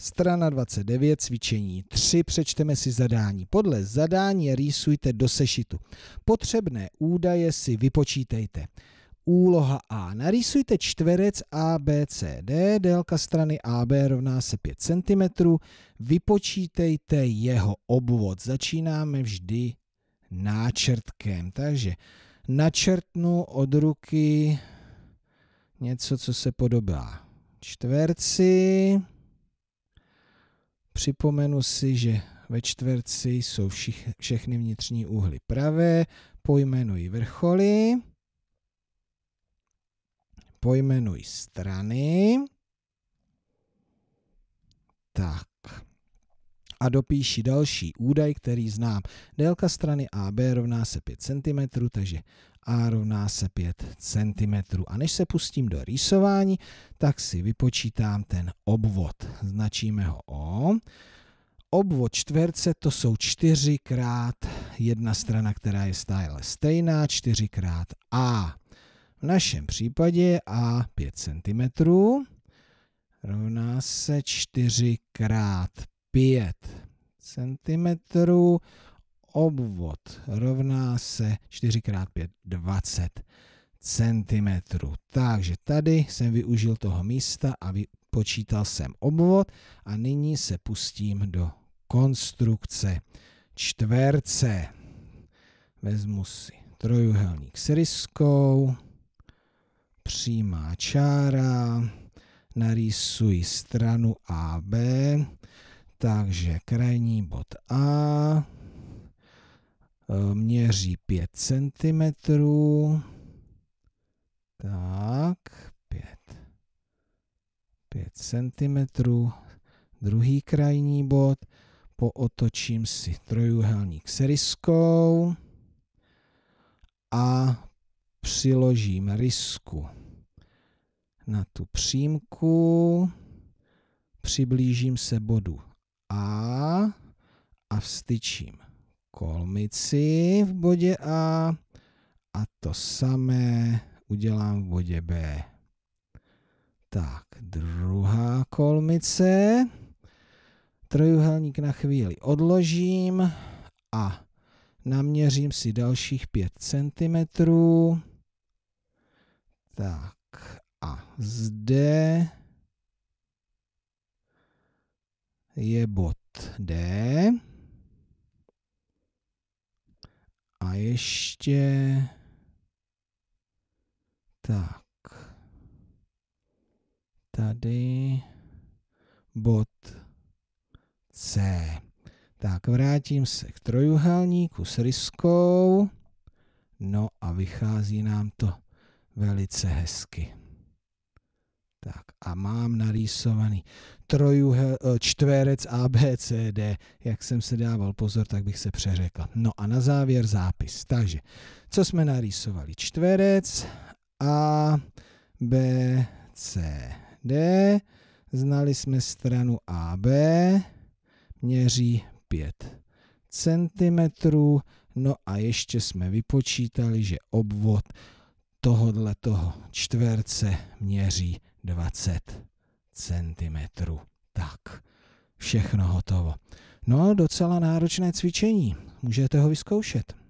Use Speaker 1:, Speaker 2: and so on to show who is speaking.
Speaker 1: Strana 29, cvičení 3, přečteme si zadání. Podle zadání rýsujte do sešitu. Potřebné údaje si vypočítejte. Úloha A. Narýsujte čtverec ABCD, délka strany AB rovná se 5 cm. Vypočítejte jeho obvod. Začínáme vždy náčrtkem. Takže načrtnu od ruky něco, co se podobá čtverci. Připomenu si, že ve čtverci jsou všich, všechny vnitřní úhly pravé, pojmenuji vrcholy, pojmenuji strany, tak a dopíši další údaj, který znám. Délka strany AB rovná se 5 cm, takže a rovná se 5 cm. A než se pustím do rýsování, tak si vypočítám ten obvod. Značíme ho O. Obvod čtverce to jsou 4 krát jedna strana, která je stále stejná, 4 krát A. V našem případě je A 5 cm rovná se 4 krát 5 cm obvod rovná se 4x5 20 cm. Takže tady jsem využil toho místa a vypočítal jsem obvod a nyní se pustím do konstrukce čtverce. Vezmu si trojuhelník s ryskou, přímá čára, narýsuji stranu AB, takže krajní bod A, Eh, měří 5 cm. Tak, 5. 5 cm. Druhý krajní bod. Pootočím si trojuhelník s ryskou a přiložím rysku na tu přímku, přiblížím se bodu A a vstyčím kolmici v bodě A a to samé udělám v bodě B. Tak, druhá kolmice. Trojuhelník na chvíli odložím a naměřím si dalších 5 cm. Tak a zde je bod D. A ještě... Tak. Tady bod C. Tak, vrátím se k trojuhelníku s ryskou. No a vychází nám to velice hezky. Tak a mám narýsovaný trojuhel, eh, čtverec ABCD. Jak jsem se dával pozor, tak bych se přeřekl. No a na závěr zápis. Takže, co jsme narýsovali? Čtverec A, B, C, D. Znali jsme stranu AB, měří 5 cm. No a ještě jsme vypočítali, že obvod tohodle toho čtverce měří 20 centimetrů. Tak, všechno hotovo. No, docela náročné cvičení. Můžete ho vyzkoušet.